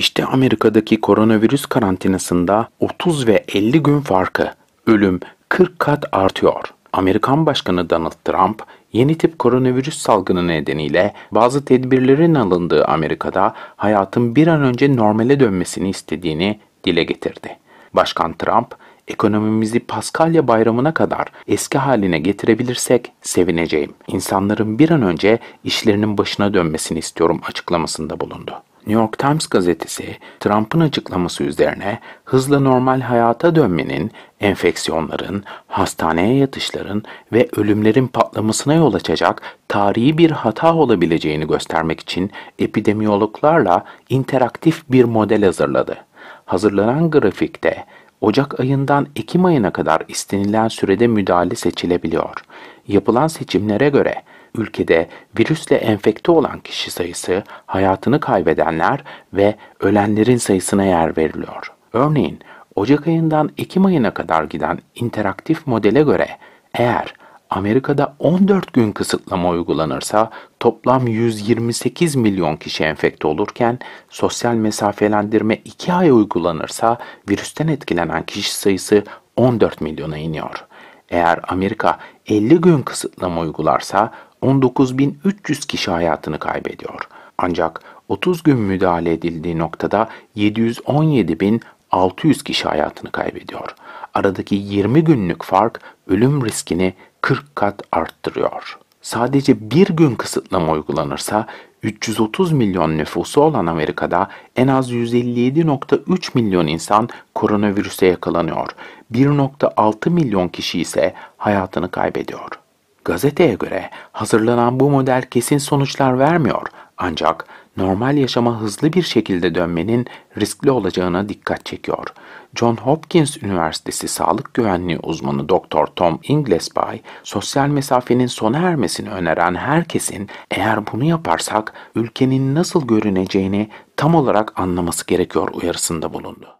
İşte Amerika'daki koronavirüs karantinasında 30 ve 50 gün farkı ölüm 40 kat artıyor. Amerikan Başkanı Donald Trump yeni tip koronavirüs salgını nedeniyle bazı tedbirlerin alındığı Amerika'da hayatın bir an önce normale dönmesini istediğini dile getirdi. Başkan Trump, ekonomimizi Paskalya bayramına kadar eski haline getirebilirsek sevineceğim. İnsanların bir an önce işlerinin başına dönmesini istiyorum açıklamasında bulundu. New York Times gazetesi Trump'ın açıklaması üzerine hızla normal hayata dönmenin enfeksiyonların, hastaneye yatışların ve ölümlerin patlamasına yol açacak tarihi bir hata olabileceğini göstermek için epidemiyologlarla interaktif bir model hazırladı. Hazırlanan grafikte Ocak ayından Ekim ayına kadar istenilen sürede müdahale seçilebiliyor. Yapılan seçimlere göre ülkede virüsle enfekte olan kişi sayısı, hayatını kaybedenler ve ölenlerin sayısına yer veriliyor. Örneğin Ocak ayından Ekim ayına kadar giden interaktif modele göre eğer Amerika'da 14 gün kısıtlama uygulanırsa toplam 128 milyon kişi enfekte olurken sosyal mesafelendirme 2 ay uygulanırsa virüsten etkilenen kişi sayısı 14 milyona iniyor. Eğer Amerika 50 gün kısıtlama uygularsa 19.300 kişi hayatını kaybediyor. Ancak 30 gün müdahale edildiği noktada 717.600 kişi hayatını kaybediyor. Aradaki 20 günlük fark ölüm riskini 40 kat arttırıyor. Sadece bir gün kısıtlama uygulanırsa 330 milyon nüfusu olan Amerika'da en az 157.3 milyon insan koronavirüse yakalanıyor. 1.6 milyon kişi ise hayatını kaybediyor. Gazeteye göre hazırlanan bu model kesin sonuçlar vermiyor ancak normal yaşama hızlı bir şekilde dönmenin riskli olacağına dikkat çekiyor. John Hopkins Üniversitesi Sağlık Güvenliği uzmanı Dr. Tom Inglesby, sosyal mesafenin sona ermesini öneren herkesin eğer bunu yaparsak ülkenin nasıl görüneceğini tam olarak anlaması gerekiyor uyarısında bulundu.